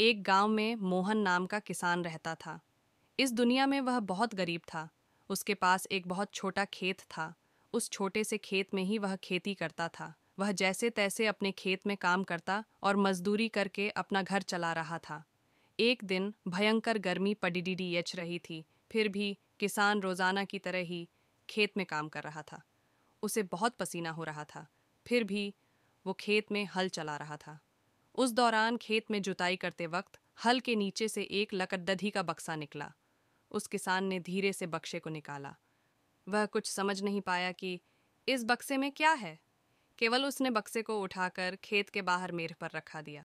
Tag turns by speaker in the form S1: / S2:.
S1: एक गांव में मोहन नाम का किसान रहता था इस दुनिया में वह बहुत गरीब था उसके पास एक बहुत छोटा खेत था उस छोटे से खेत में ही वह खेती करता था वह जैसे तैसे अपने खेत में काम करता और मजदूरी करके अपना घर चला रहा था एक दिन भयंकर गर्मी यच रही थी फिर भी किसान रोज़ाना की तरह ही खेत में काम कर रहा था उसे बहुत पसीना हो रहा था फिर भी वो खेत में हल चला रहा था उस दौरान खेत में जुताई करते वक्त हल के नीचे से एक लकड़दधी का बक्सा निकला उस किसान ने धीरे से बक्से को निकाला वह कुछ समझ नहीं पाया कि इस बक्से में क्या है केवल उसने बक्से को उठाकर खेत के बाहर मेढ़ पर रखा दिया